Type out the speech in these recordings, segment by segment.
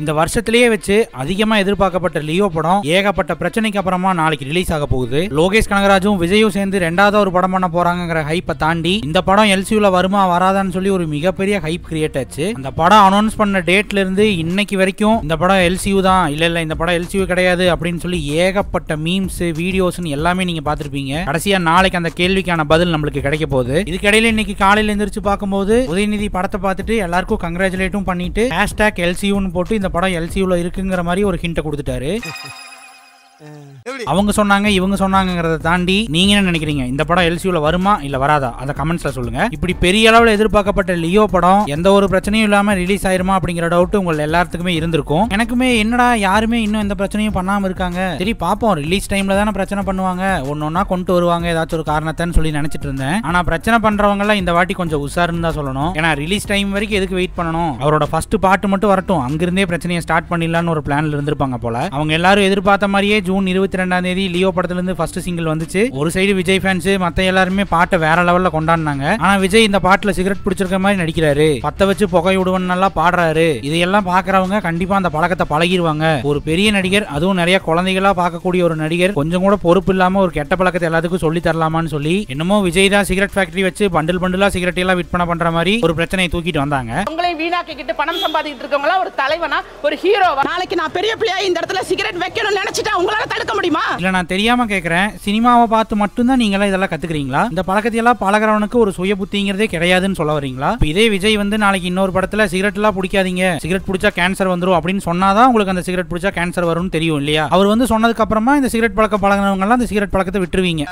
இந்த வருஷத்திலேயே வச்சு அதிகமா எதிர்பார்க்கப்பட்ட லியோ படம் ஏகப்பட்ட பிரச்சனைக்கு அப்புறமா நாளைக்கு ரிலீஸ் ஆக போகுது லோகேஷ் கனகராஜும் விஜயும் சேர்ந்து ரெண்டாவது ஒரு படம் பண்ண போறாங்கிற ஹைப்பை தாண்டி இந்த படம் எல்சியூல வருமா வராதான்னு சொல்லி ஒரு மிகப்பெரிய ஹைப் கிரியேட் ஆச்சு அந்த படம் அனௌன்ஸ் பண்ண டேட்ல இருந்து இன்னைக்கு வரைக்கும் இந்த படம் எல்சியூ தான் இல்ல இல்ல இந்த படம் எல்சியூ கிடையாது அப்படின்னு சொல்லி ஏகப்பட்ட மீம்ஸ் வீடியோஸ் எல்லாமே நீங்க பாத்திருப்பீங்க கடைசியா நாளைக்கு அந்த கேள்விக்கான பதில் நம்மளுக்கு கிடைக்க போகுது இதுக்கிடையில இன்னைக்கு காலையில எந்திரிச்சு பார்க்கும்போது உதயநிதி படத்தை பார்த்துட்டு எல்லாருக்கும் கங்கராச்சுலேட்டும் பண்ணிட்டு ஹேஷ்டாக் எல்சியூன்னு போட்டு இந்த படம் எல்சியூவில் இருக்குங்கிற மாதிரி ஒரு ஹிண்ட்டை கொடுத்துட்டாரு அவங்க சொன்னாங்க இவங்க சொன்னாங்கிறத தாண்டி நீங்க என்ன நினைக்கிறீங்க இந்த படம் எல்சியூல வருமா இல்ல வராதா அதை கமெண்ட்ஸ்ல சொல்லுங்க இப்படி பெரிய அளவில் எதிர்பார்க்கப்பட்ட லியோ படம் எந்த ஒரு பிரச்சனையும் இல்லாம ரிலீஸ் ஆயிருமா அப்படிங்கிற டவுட் உங்க எல்லாத்துக்குமே இருந்திருக்கும் எனக்குமே என்னடா யாருமே இன்னும் எந்த பிரச்சனையும் பண்ணாம இருக்காங்க சரி பாப்போம் ரிலீஸ் டைம்ல தானே பிரச்சனை பண்ணுவாங்க ஒன்னொன்னா கொண்டு வருவாங்க ஏதாச்சும் ஒரு காரணத்தைன்னு சொல்லி நினைச்சிட்டு இருந்தேன் ஆனா பிரச்சனை பண்றவங்க எல்லாம் இந்த வாட்டி கொஞ்சம் உஷாருன்னு தான் சொல்லணும் ஏன்னா ரிலீஸ் டைம் வரைக்கும் எதுக்கு வெயிட் பண்ணணும் அவரோட ஃபர்ஸ்ட் பாட்டு மட்டும் வரட்டும் அங்கிருந்தே பிரச்சனையை ஸ்டார்ட் பண்ணிடலாம்னு ஒரு பிளான்ல இருந்திருப்பாங்க போல அவங்க எல்லாரும் எதிர்பார்த்த மாதிரியே ஜூன் இருபத்தி ரெண்டாம் தேதி லியோ படத்துல இருந்து ஃபர்ஸ்ட் சிங்கிள் வந்துச்சு ஒரு சைடு விஜய் ஃபேன்ஸ் மத்த எல்லாருமே பாட்டை வேற லெவல்ல கொண்டாடினாங்க ஆனா விஜய் இந்த பாட்டில் சிகரெட் பிடிச்சிருக்க மாதிரி நடிக்கிறாரு பத்த வச்சு புகை விடுவன் நல்லா பாடுறாரு இதையெல்லாம் பாக்குறவங்க கண்டிப்பா அந்த பழக்கத்தை பழகிடுவாங்க ஒரு பெரிய நடிகர் அதுவும் நிறைய குழந்தைகளா பார்க்கக்கூடிய ஒரு நடிகர் கொஞ்சம் கூட பொறுப்பு இல்லாம ஒரு கெட்ட பழக்கத்தை எல்லாத்துக்கும் சொல்லி தரலாமான்னு சொல்லி என்னமோ விஜய் தான் சிகரெட் ஃபேக்டரி வச்சு பண்டில் பண்டிலா சிகரெட் எல்லாம் விற்பனை பண்ற மாதிரி ஒரு பிரச்சனையை தூக்கிட்டு வந்தாங்க உங்களை வீணாக்கிட்டு பணம் சம்பாதிக்கிட்டு இருக்கவங்களா ஒரு தலைவனா ஒரு ஹீரோவா நாளைக்கு நான் பெரிய பிள்ளையா இந்த இடத்துல சிகரெட் வைக்கணும்னு நினைச்சிட்டா உங்களா உங்களால தடுக்க முடியுமா இல்ல நான் தெரியாம கேக்குறேன் சினிமாவை பார்த்து மட்டும்தான் நீங்களாம் இதெல்லாம் கத்துக்கிறீங்களா இந்த பழக்கத்தையெல்லாம் பழகிறவனுக்கு ஒரு சுய புத்திங்கிறதே கிடையாதுன்னு சொல்ல வரீங்களா இதே விஜய் வந்து நாளைக்கு இன்னொரு படத்துல சிகரெட் எல்லாம் பிடிக்காதீங்க சிகரெட் பிடிச்சா கேன்சர் வந்துடும் அப்படின்னு சொன்னாதான் உங்களுக்கு அந்த சிகரெட் பிடிச்சா கேன்சர் வரும்னு தெரியும் இல்லையா அவர் வந்து சொன்னதுக்கு அப்புறமா இந்த சிகரெட் பழக்க பழகினவங்க எல்லாம் இந்த சிகரெட் பழக்கத்தை விட்டுருவீங்க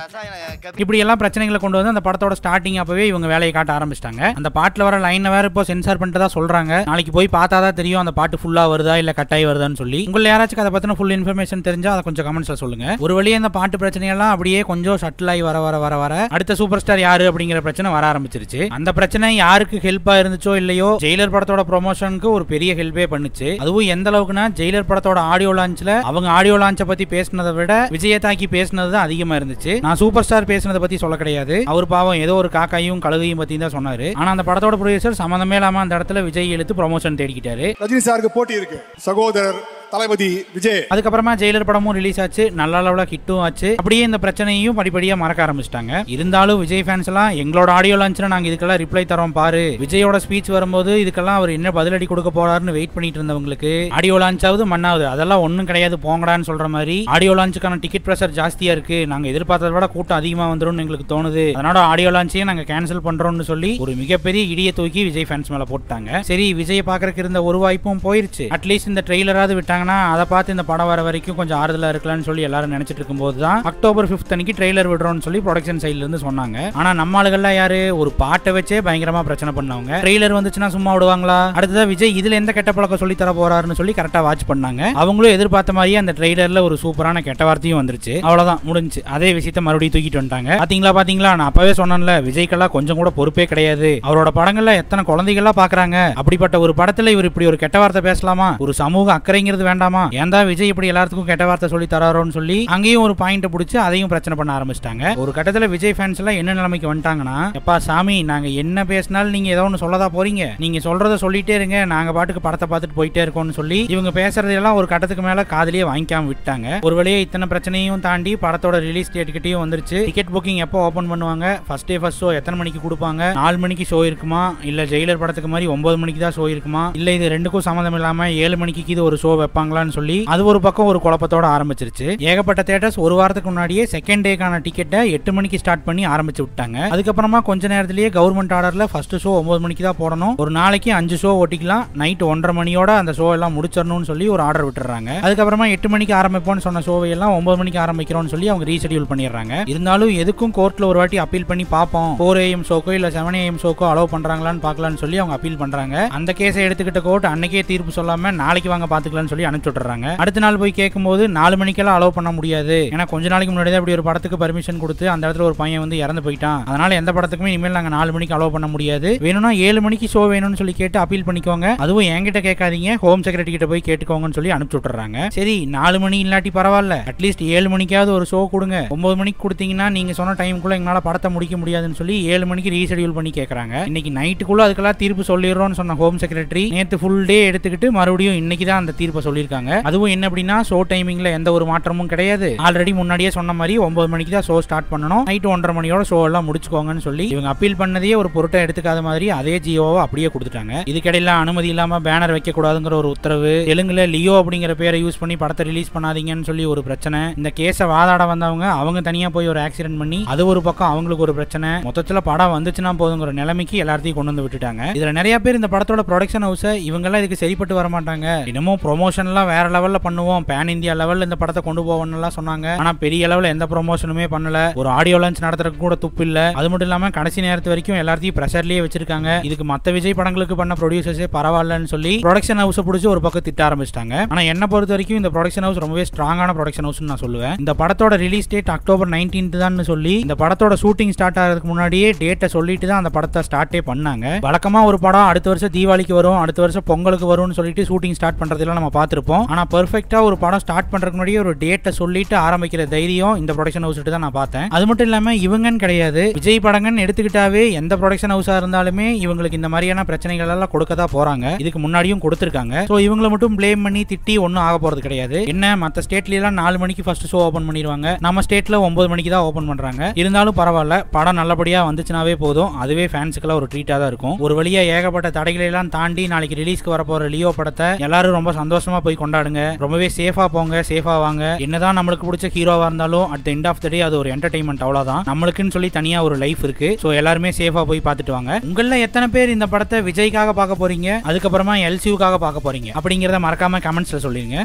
ரசாயன இப்படி எல்லாம் பிரச்சனைகளை கொண்டு வந்து அந்த படத்தோட ஸ்டார்டிங் அப்பவே இவங்க வேலையை காட்ட ஆரம்பிச்சிட்டாங்க அந்த பாட்டில் வர லைன் வேற இப்போ சென்சார் பண்ணிட்டு தான் சொல்றாங்க நாளைக்கு போய் பார்த்தா தான் தெரியும் அந்த பாட்டு ஃபுல்லா வருதா இல்ல கட்டாயி வருதான்னு சொல்லி உங்களை யாராச்சும் அதை பத்தின ஃபுல் இன்ஃபர்மேஷன் தெரிஞ்சா அதை கொஞ்சம் கமெண்ட்ஸ்ல சொல்லுங்க ஒரு வழியே அந்த பாட்டு பிரச்சனையெல்லாம் அப்படியே கொஞ்சம் ஷட்டில் ஆகி வர வர வர வர அடுத்த சூப்பர் ஸ்டார் யாரு அப்படிங்கிற பிரச்சனை வர ஆரம்பிச்சிருச்சு அந்த பிரச்சனை யாருக்கு ஹெல்ப்பா இருந்துச்சோ இல்லையோ ஜெயிலர் படத்தோட ப்ரொமோஷனுக்கு ஒரு பெரிய ஹெல்ப்பே பண்ணுச்சு அதுவும் எந்த அளவுக்குனா ஜெயிலர் படத்தோட ஆடியோ லான்ச்ல அவங்க ஆடியோ லான்ச்சை பத்தி பேசினதை விட விஜயதாக்கி பேசினது தான் அதிகமா இருந்துச்சு நான் சூப்பர் ஸ்டார் பேசுனதை பத்தி சொல்ல கிடையாது அவர் பாவம் ஏதோ ஒரு காக்காயும் கழுகையும் பத்தி தான் சொன்னாரு ஆனா அந்த படத்தோட ப்ரொடியூசர் சம்மந்தமே இல்லாம அந்த இடத்துல விஜய் இழுத்து ப்ரொமோஷன் தேடிக்கிட்டாரு ரஜினி சாருக்கு போட்டி இருக்கு சகோதரர் தளபதி விஜய் அதுக்கப்புறமா ஜெயிலர் படமும் ரிலீஸ் ஆச்சு நல்ல அளவுல ஹிட்டும் ஆச்சு அப்படியே இந்த பிரச்சனையும் படிப்படியா மறக்க ஆரம்பிச்சிட்டாங்க இருந்தாலும் விஜய் ஃபேன்ஸ் எல்லாம் எங்களோட ஆடியோ லான்ச்ல நாங்க இதுக்கெல்லாம் ரிப்ளை தரோம் பாரு விஜயோட ஸ்பீச் வரும்போது இதுக்கெல்லாம் அவர் என்ன பதிலடி கொடுக்க போறாருன்னு வெயிட் பண்ணிட்டு இருந்தவங்களுக்கு ஆடியோ லான்ச் ஆகுது மண்ணாவது அதெல்லாம் ஒன்றும் கிடையாது போங்கடான்னு சொல்ற மாதிரி ஆடியோ லான்ச்சுக்கான டிக்கெட் ப்ரெஷர் ஜாஸ்தியா இருக்கு நாங்க எதிர்பார்த்ததை விட கூட்டம் அதிகமா வந்துடும் எங்களுக்கு தோணுது அதனால ஆடியோ லான்ச்சையும் நாங்க கேன்சல் பண்றோம்னு சொல்லி ஒரு மிகப்பெரிய இடியை தூக்கி விஜய் ஃபேன்ஸ் மேல போட்டாங்க சரி விஜய் பாக்குறதுக்கு இருந்த ஒரு வாய்ப்பும் போயிருச்சு அட்லீஸ்ட் இந்த ட்ரெய்லராவது விட்டாங்க பண்ணிட்டாங்கன்னா அதை பார்த்து இந்த படம் வர வரைக்கும் கொஞ்சம் ஆறுதலாக இருக்கலாம்னு சொல்லி எல்லாரும் நினைச்சிட்டு இருக்கும்போது தான் அக்டோபர் ஃபிஃப்த் அன்னைக்கு ட்ரெய்லர் விடுறோம்னு சொல்லி ப்ரொடக்ஷன் இருந்து சொன்னாங்க ஆனால் நம்ம ஆளுகள்லாம் யாரு ஒரு பாட்டை வச்சே பயங்கரமாக பிரச்சனை பண்ணவங்க ட்ரெய்லர் வந்துச்சுன்னா சும்மா விடுவாங்களா அடுத்ததான் விஜய் இதில் எந்த கெட்ட பழக்கம் சொல்லி தர போறாருன்னு சொல்லி கரெக்டாக வாட்ச் பண்ணாங்க அவங்களும் எதிர்பார்த்த மாதிரியே அந்த ட்ரெய்லரில் ஒரு சூப்பரான கெட்ட வார்த்தையும் வந்துருச்சு அவ்வளோதான் முடிஞ்சு அதே விஷயத்த மறுபடியும் தூக்கிட்டு வந்துட்டாங்க பார்த்தீங்களா பார்த்தீங்களா நான் அப்பவே சொன்னேன்ல விஜய்க்கெல்லாம் கொஞ்சம் கூட பொறுப்பே கிடையாது அவரோட படங்கள்ல எத்தனை குழந்தைகள்லாம் பார்க்குறாங்க அப்படிப்பட்ட ஒரு படத்தில் இவர் இப்படி ஒரு கெட்ட வார்த்தை பேசலாமா ஒரு சமூக அக்கறைங்கிறது வேண்டாமா ஏன்டா விஜய் இப்படி எல்லாத்துக்கும் கெட்ட வார்த்தை சொல்லி தராரோன்னு சொல்லி அங்கேயும் ஒரு பாயிண்ட் பிடிச்சி அதையும் பிரச்சனை பண்ண ஆரம்பிச்சிட்டாங்க ஒரு கட்டத்துல விஜய் ஃபேன்ஸ் எல்லாம் என்ன நிலைமைக்கு வந்துட்டாங்கன்னா எப்பா சாமி நாங்க என்ன பேசினாலும் நீங்க ஏதோ ஒன்று சொல்லதா போறீங்க நீங்க சொல்றதை சொல்லிட்டே இருங்க நாங்க பாட்டுக்கு படத்தை பார்த்துட்டு போயிட்டே இருக்கோம்னு சொல்லி இவங்க பேசுறதெல்லாம் ஒரு கட்டத்துக்கு மேல காதலியே வாங்கிக்காம விட்டாங்க ஒரு வழியே இத்தனை பிரச்சனையும் தாண்டி படத்தோட ரிலீஸ் டேட் கிட்டயும் வந்துருச்சு டிக்கெட் புக்கிங் எப்போ ஓபன் பண்ணுவாங்க ஃபர்ஸ்ட் டே ஃபர்ஸ்ட் ஷோ எத்தனை மணிக்கு கொடுப்பாங்க நாலு மணிக்கு ஷோ இருக்குமா இல்ல ஜெயிலர் படத்துக்கு மாதிரி ஒன்பது மணிக்கு தான் ஷோ இருக்குமா இல்ல இது ரெண்டுக்கும் சம்மந்தம் இல்லாம ஏழு மணிக்கு இது ஒரு ஷோ வைப்பாங்களான்னு சொல்லி அது ஒரு பக்கம் ஒரு குழப்பத்தோட ஆரம்பிச்சிருச்சு ஏகப்பட்ட தேட்டர்ஸ் ஒரு வாரத்துக்கு முன்னாடியே செகண்ட் டேக்கான டிக்கெட்டை எட்டு மணிக்கு ஸ்டார்ட் பண்ணி ஆரம்பிச்சு விட்டாங்க அதுக்கப்புறமா கொஞ்ச நேரத்திலேயே கவர்மெண்ட் ஆர்டர்ல ஃபர்ஸ்ட் ஷோ ஒன்பது மணிக்கு தான் போடணும் ஒரு நாளைக்கு அஞ்சு ஷோ ஓட்டிக்கலாம் நைட் ஒன்றரை மணியோட அந்த ஷோ எல்லாம் முடிச்சிடணும்னு சொல்லி ஒரு ஆர்டர் விட்டுறாங்க அதுக்கப்புறமா எட்டு மணிக்கு ஆரம்பிப்போம்னு சொன்ன ஷோவை எல்லாம் ஒன்பது மணிக்கு ஆரம்பிக்கிறோம்னு சொல்லி அவங்க ரீஷெடியூல் பண்ணிடுறாங்க இருந்தாலும் எதுக்கும் கோர்ட்ல ஒரு வாட்டி அப்பீல் பண்ணி பார்ப்போம் ஃபோர் ஏஎம் ஷோக்கோ இல்ல செவன் ஏஎம் ஷோக்கோ அலோவ் பண்றாங்களான்னு பாக்கலாம்னு சொல்லி அவங்க அப்பீல் பண்றாங்க அந்த கேஸை எடுத்துக்கிட்ட கோர்ட் அன்னைக்கே தீர்ப்பு சொல்லாம நாளைக்கு வாங்க பாத்துக்கலாம்னு சொல்லி சொல்லி அனுப்பிச்சு அடுத்த நாள் போய் கேட்கும்போது நாலு மணிக்கெல்லாம் அலோவ் பண்ண முடியாது ஏன்னா கொஞ்ச நாளைக்கு முன்னாடி தான் ஒரு படத்துக்கு பர்மிஷன் கொடுத்து அந்த இடத்துல ஒரு பையன் வந்து இறந்து போயிட்டான் அதனால எந்த படத்துக்குமே இனிமேல் நாங்கள் நாலு மணிக்கு அலோவ் பண்ண முடியாது வேணும்னா ஏழு மணிக்கு ஷோ வேணும்னு சொல்லி கேட்டு அப்பீல் பண்ணிக்கோங்க அதுவும் என்கிட்ட கேட்காதீங்க ஹோம் செக்ரட்டரி கிட்ட போய் கேட்டுக்கோங்கன்னு சொல்லி அனுப்பிச்சு விட்டுறாங்க சரி நாலு மணி இல்லாட்டி பரவாயில்ல அட்லீஸ்ட் ஏழு மணிக்காவது ஒரு ஷோ கொடுங்க ஒன்பது மணிக்கு கொடுத்தீங்கன்னா நீங்க சொன்ன குள்ள எங்களால படத்தை முடிக்க முடியாதுன்னு சொல்லி ஏழு மணிக்கு ரீஷெடியூல் பண்ணி கேட்கறாங்க இன்னைக்கு நைட்டுக்குள்ள அதுக்கெல்லாம் தீர்ப்பு சொல்லிடுறோம்னு சொன்ன ஹோம் செக்ரட்டரி நேற்று ஃபுல் டே எடுத்துக்கிட்டு மறுபடியும் இன்னைக்கு தான் அந்த தீர்ப்பை சொல்லியிருக்காங்க அதுவும் என்ன அப்படின்னா ஷோ டைமிங்ல எந்த ஒரு மாற்றமும் கிடையாது ஆல்ரெடி முன்னாடியே சொன்ன மாதிரி ஒன்பது மணிக்கு தான் ஷோ ஸ்டார்ட் பண்ணணும் நைட் ஒன்றரை மணியோட ஷோ எல்லாம் முடிச்சுக்கோங்கன்னு சொல்லி இவங்க அப்பீல் பண்ணதே ஒரு பொருட்டை எடுத்துக்காத மாதிரி அதே ஜியோவை அப்படியே கொடுத்துட்டாங்க இதுக்கிடையில அனுமதி இல்லாம பேனர் வைக்க கூடாதுங்கிற ஒரு உத்தரவு தெலுங்குல லியோ அப்படிங்கிற பேரை யூஸ் பண்ணி படத்தை ரிலீஸ் பண்ணாதீங்கன்னு சொல்லி ஒரு பிரச்சனை இந்த கேஸை வாதாட வந்தவங்க அவங்க தனியா போய் ஒரு ஆக்சிடென்ட் பண்ணி அது ஒரு பக்கம் அவங்களுக்கு ஒரு பிரச்சனை மொத்தத்துல படம் வந்துச்சுன்னா போதுங்கிற நிலைமைக்கு எல்லாத்தையும் கொண்டு வந்து விட்டுட்டாங்க இதுல நிறைய பேர் இந்த படத்தோட ப்ரொடக்ஷன் ஹவுஸை எல்லாம் இதுக்கு சரிப்பட்டு வர மாட்டாங்க இன்னமும் ப்ரொமோஷன் ப்ரொமோஷன்லாம் வேற லெவலில் பண்ணுவோம் பேன் இந்தியா லெவலில் இந்த படத்தை கொண்டு போவோம்லாம் சொன்னாங்க ஆனால் பெரிய லெவலில் எந்த ப்ரொமோஷனுமே பண்ணல ஒரு ஆடியோ லான்ச் நடத்துறதுக்கு கூட துப்பு இல்லை அது மட்டும் இல்லாமல் கடைசி நேரத்து வரைக்கும் எல்லாத்தையும் ப்ரெஷர்லேயே வச்சிருக்காங்க இதுக்கு மற்ற விஜய் படங்களுக்கு பண்ண ப்ரொடியூசர்ஸே பரவாயில்லன்னு சொல்லி ப்ரொடக்ஷன் ஹவுஸை பிடிச்சி ஒரு பக்கம் திட்ட ஆரம்பிச்சிட்டாங்க ஆனால் என்ன பொறுத்த வரைக்கும் இந்த ப்ரொடக்ஷன் ஹவுஸ் ரொம்பவே ஸ்ட்ராங்கான ப்ரொடக்ஷன் ஹவுஸ்னு நான் சொல்லுவேன் இந்த படத்தோட ரிலீஸ் டேட் அக்டோபர் நைன்டீன் தான் சொல்லி இந்த படத்தோட ஷூட்டிங் ஸ்டார்ட் ஆகிறதுக்கு முன்னாடியே டேட்டை சொல்லிட்டு தான் அந்த படத்தை ஸ்டார்ட்டே பண்ணாங்க வழக்கமாக ஒரு படம் அடுத்த வருஷம் தீபாவளிக்கு வரும் அடுத்த வருஷம் பொங்கலுக்கு வரும்னு சொல்லிட்டு ஷூட்டிங் ஸ்டார்ட் பண்ணுறதுல நம்ம பார்த்து பார்த்துருப்போம் ஆனால் பர்ஃபெக்டாக ஒரு படம் ஸ்டார்ட் பண்ணுறதுக்கு முன்னாடி ஒரு டேட்டை சொல்லிட்டு ஆரம்பிக்கிற தைரியம் இந்த ப்ரொடக்ஷன் ஹவுஸ் தான் நான் பார்த்தேன் அது மட்டும் இல்லாமல் இவங்கன்னு கிடையாது விஜய் படங்கன்னு எடுத்துக்கிட்டாவே எந்த ப்ரொடக்ஷன் ஹவுஸாக இருந்தாலுமே இவங்களுக்கு இந்த மாதிரியான பிரச்சனைகள் எல்லாம் கொடுக்க தான் போகிறாங்க இதுக்கு முன்னாடியும் கொடுத்துருக்காங்க ஸோ இவங்களை மட்டும் பிளேம் பண்ணி திட்டி ஒன்றும் ஆக போகிறது கிடையாது என்ன மற்ற ஸ்டேட்லாம் நாலு மணிக்கு ஃபர்ஸ்ட் ஷோ ஓப்பன் பண்ணிடுவாங்க நம்ம ஸ்டேட்டில் ஒம்பது மணிக்கு தான் ஓப்பன் பண்ணுறாங்க இருந்தாலும் பரவாயில்ல படம் நல்லபடியாக வந்துச்சுனாவே போதும் அதுவே ஃபேன்ஸுக்கெல்லாம் ஒரு ட்ரீட்டாக தான் இருக்கும் ஒரு வழியாக ஏகப்பட்ட தடைகளெல்லாம் தாண்டி நாளைக்கு ரிலீஸ்க்கு வரப்போகிற லியோ படத்தை எல்லாரும் ரொம்ப சந்தோஷமா போய் கொண்டாடுங்க ரொம்பவே சேஃபா போங்க சேஃபா வாங்க என்னதான் நம்மளுக்கு பிடிச்ச ஹீரோவா இருந்தாலும் at end of the day அது ஒரு என்டர்டைன்மெண்ட் அவ்வளவுதான் நம்மளுக்குன்னு சொல்லி தனியா ஒரு லைஃப் இருக்கு ஸோ எல்லாருமே சேஃபா போய் பார்த்துட்டு வாங்க உங்கள எத்தனை பேர் இந்த படத்தை விஜய்க்காக பார்க்க போறீங்க அதுக்கப்புறமா எல்சியூக்காக பார்க்க போறீங்க அப்படிங்கிறத மறக்காம கமெண்ட்ஸ்ல சொல்லிருங்க